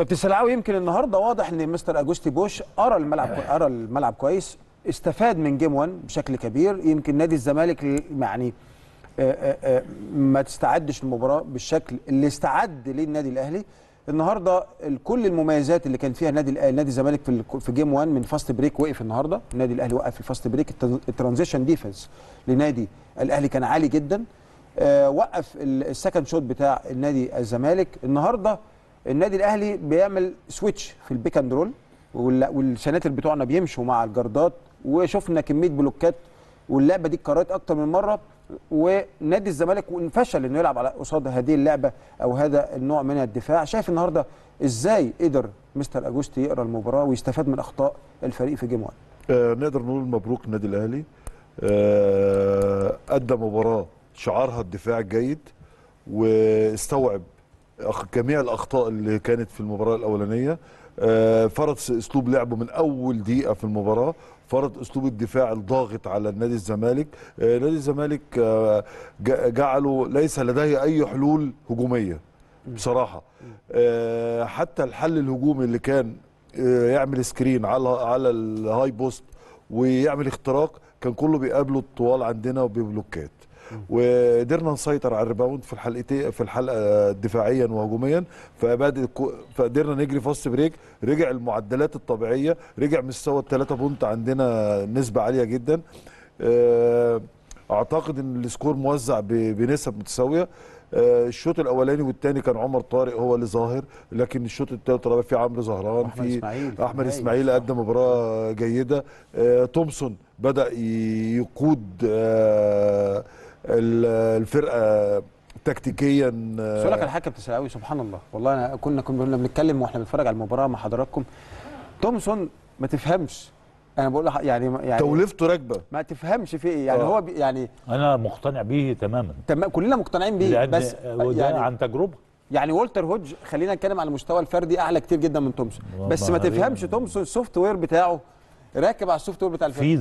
كابتن سلعاوي يمكن النهارده واضح ان مستر اجوستي بوش ارى الملعب ارى الملعب كويس استفاد من جيم 1 بشكل كبير يمكن نادي الزمالك يعني آه، آه، آه، ما تستعدش المباراه بالشكل اللي استعد ليه النادي الاهلي النهارده كل المميزات اللي كان فيها النادي نادي الزمالك في في جيم 1 من فاست بريك وقف النهارده النادي الاهلي وقف الفاست بريك الترانزيشن ديفنس لنادي الاهلي كان عالي جدا وقف السكند شوت بتاع النادي الزمالك النهارده النادي الاهلي بيعمل سويتش في البيك اند رول والشناتر بتوعنا بيمشوا مع الجردات وشفنا كميه بلوكات واللعبه دي اتكررت اكتر من مره ونادي الزمالك وانفشل انه يلعب على قصاد هذه اللعبه او هذا النوع من الدفاع شايف النهارده ازاي قدر مستر اجوستي يقرا المباراه ويستفاد من اخطاء الفريق في جيم 1 آه نقدر نقول مبروك النادي الاهلي آه ادى مباراه شعارها الدفاع الجيد واستوعب جميع الاخطاء اللي كانت في المباراه الاولانيه آه، فرض اسلوب لعبه من اول دقيقه في المباراه فرض اسلوب الدفاع الضاغط على النادي الزمالك آه، نادي الزمالك آه، جعله ليس لديه اي حلول هجوميه بصراحه حتى الحل الهجومي اللي كان يعمل سكرين على على الهاي بوست ويعمل اختراق كان كله بيقابله الطوال عندنا وببلوكات وقدرنا نسيطر على الريباوند في الحلقتين في الحلقه دفاعيا وهجوميا فقدرنا نجري فاست بريك رجع المعدلات الطبيعيه رجع مستوى الثلاثه بونت عندنا نسبه عاليه جدا آه، اعتقد ان السكور موزع بنسب متساويه آه، الشوط الاولاني والثاني كان عمر طارق هو اللي ظاهر لكن الشوط الثالث طبعا في عمرو زهران أحمد في إسماعيل. احمد اسماعيل قدم مباراه جيده آه، تومسون بدا يقود الفرقه تكتيكيا سؤالك آه، على الحكم بتسال قوي سبحان الله والله أنا كنا كنا بنتكلم واحنا بنتفرج على المباراه مع حضراتكم تومسون ما تفهمش انا بقول يعني يعني توليفته راكبه ما تفهمش في ايه يعني أوه. هو يعني انا مقتنع بيه تماما تمام كلنا مقتنعين بيه بس يعني عن تجربه يعني والتر هودج خلينا نتكلم على المستوى الفردي اعلى كتير جدا من تومسون بس ما تفهمش تومسون السوفت وير بتاعه راكب على السوفت وير بتاع الفريق